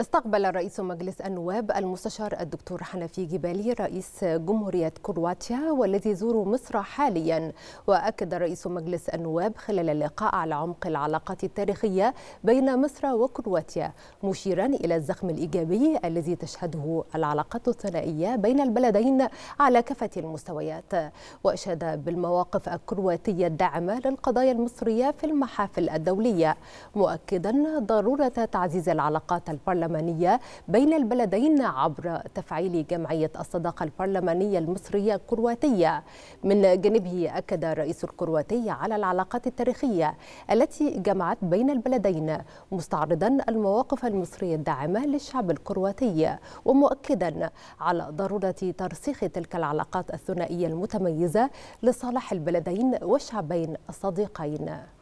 استقبل رئيس مجلس النواب المستشار الدكتور حنفي جبالي رئيس جمهورية كرواتيا والذي زور مصر حاليا وأكد رئيس مجلس النواب خلال اللقاء على عمق العلاقات التاريخية بين مصر وكرواتيا مشيرا إلى الزخم الإيجابي الذي تشهده العلاقات الثنائية بين البلدين على كافة المستويات وأشاد بالمواقف الكرواتية الداعمة للقضايا المصرية في المحافل الدولية مؤكدا ضرورة تعزيز العلاقات البرلمانية البرلمانية بين البلدين عبر تفعيل جمعية الصداقة البرلمانية المصرية الكرواتية من جانبه أكد الرئيس الكرواتي على العلاقات التاريخية التي جمعت بين البلدين مستعرضا المواقف المصرية الداعمة للشعب الكرواتي ومؤكدا على ضرورة ترسيخ تلك العلاقات الثنائية المتميزة لصالح البلدين والشعبين الصديقين